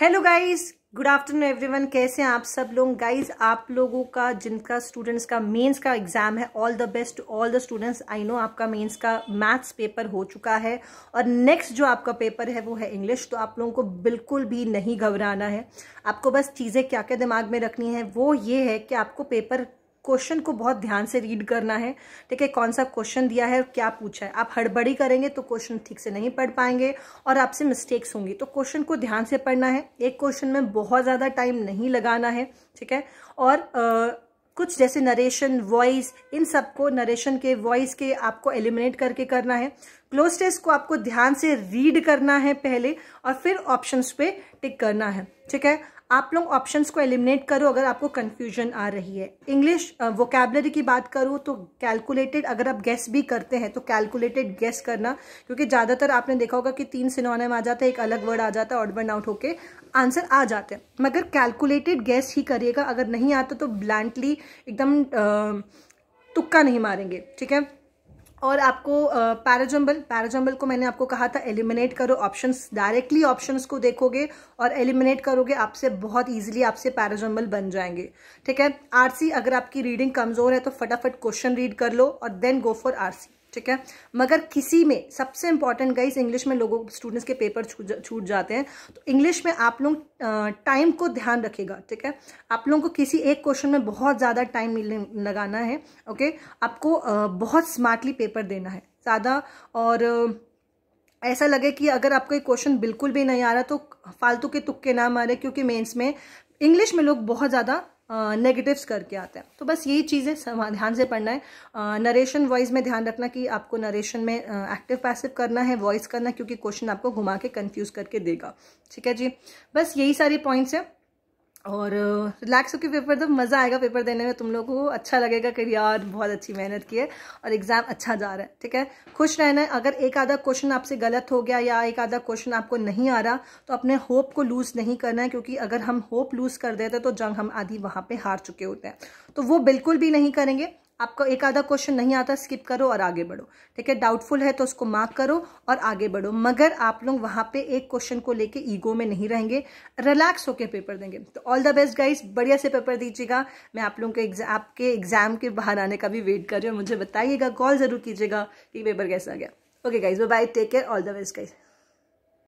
hello guys good afternoon everyone कैसे हैं आप सब लोग गाइस आप लोगों का जिनका स्टूडेंट्स का मेंस का एग्जाम है all the best all the students I know आपका मेंस का मैथ्स पेपर हो चुका है और नेक्स्ट जो आपका पेपर है वो है इंग्लिश तो आप लोगों को बिल्कुल भी नहीं घबराना है आपको बस चीज़ें क्या क्या दिमाग में रखनी है वो ये है कि आपको पेपर क्वेश्चन को बहुत ध्यान से रीड करना है ठीक है कौन सा क्वेश्चन दिया है और क्या पूछा है आप हड़बड़ी करेंगे तो क्वेश्चन ठीक से नहीं पढ़ पाएंगे और आपसे मिस्टेक्स होंगी तो क्वेश्चन को ध्यान से पढ़ना है एक क्वेश्चन में बहुत ज़्यादा टाइम नहीं लगाना है ठीक है और आ, कुछ जैसे नरेशन वॉइस इन सबको नरेशन के वॉइस के आपको एलिमिनेट करके करना है क्लोज टेस्ट को आपको ध्यान से रीड करना है पहले और फिर ऑप्शंस पे टिक करना है ठीक है आप लोग ऑप्शंस को एलिमिनेट करो अगर आपको कन्फ्यूजन आ रही है इंग्लिश वोकेबलरी की बात करूँ तो कैलकुलेटेड अगर आप गेस भी करते हैं तो कैलकुलेटेड गेस करना क्योंकि ज़्यादातर आपने देखा होगा कि तीन सिनोनिम आ जाता है एक अलग वर्ड आ जाता है ऑड बर्न आउट होके आंसर आ जाते हैं मगर कैलकुलेटेड गेस ही करिएगा अगर नहीं आता तो ब्लैंडली एकदम तुक्का नहीं मारेंगे ठीक है और आपको पैराजम्बल पैराजम्बल को मैंने आपको कहा था एलिमिनेट करो ऑप्शंस डायरेक्टली ऑप्शंस को देखोगे और एलिमिनेट करोगे आपसे बहुत इजीली आपसे पैराजम्बल बन जाएंगे ठीक है आरसी अगर आपकी रीडिंग कमज़ोर है तो फटाफट क्वेश्चन रीड कर लो और देन गो फॉर आरसी ठीक है मगर किसी में सबसे इंपॉर्टेंट गाइस इंग्लिश में लोगों स्टूडेंट्स के पेपर छूट जाते हैं तो इंग्लिश में आप लोग टाइम को ध्यान रखेगा ठीक है आप लोगों को किसी एक क्वेश्चन में बहुत ज़्यादा टाइम लगाना है ओके आपको बहुत स्मार्टली पेपर देना है ज़्यादा और ऐसा लगे कि अगर आपको एक क्वेश्चन बिल्कुल भी नहीं आ रहा तो फालतू के तुक्के ना मारे क्योंकि मेंस में इंग्लिश में लोग बहुत ज़्यादा नेगेटिव्स करके आते हैं तो बस यही चीज़ें ध्यान से पढ़ना है नरेशन वॉइस में ध्यान रखना कि आपको नरेशन में एक्टिव पैसिव करना है वॉइस करना क्योंकि क्वेश्चन आपको घुमा के कन्फ्यूज़ करके देगा ठीक है जी बस यही सारी पॉइंट्स हैं और uh, रिलैक्स होकर पेपर दो मज़ा आएगा पेपर देने में तुम लोगों को अच्छा लगेगा कि यार बहुत अच्छी मेहनत की है और एग्ज़ाम अच्छा जा रहा है ठीक है खुश रहना है अगर एक आधा क्वेश्चन आपसे गलत हो गया या एक आधा क्वेश्चन आपको नहीं आ रहा तो अपने होप को लूज़ नहीं करना है क्योंकि अगर हम होप लूज़ कर देते तो जंग हम आधी वहाँ पर हार चुके होते हैं तो वो बिल्कुल भी नहीं करेंगे आपको एक आधा क्वेश्चन नहीं आता स्किप करो और आगे बढ़ो ठीक है डाउटफुल है तो उसको मार्क करो और आगे बढ़ो मगर आप लोग वहां पे एक क्वेश्चन को लेके ईगो में नहीं रहेंगे रिलैक्स होकर पेपर देंगे तो ऑल द बेस्ट गाइस बढ़िया से पेपर दीजिएगा मैं आप लोगों के एग्जाम आपके एग्जाम के बाहर आने का भी वेट कर रही हूँ मुझे बताइएगा कॉल जरूर कीजिएगा कि पेपर कैसा गया okay guys bye take care all the best guys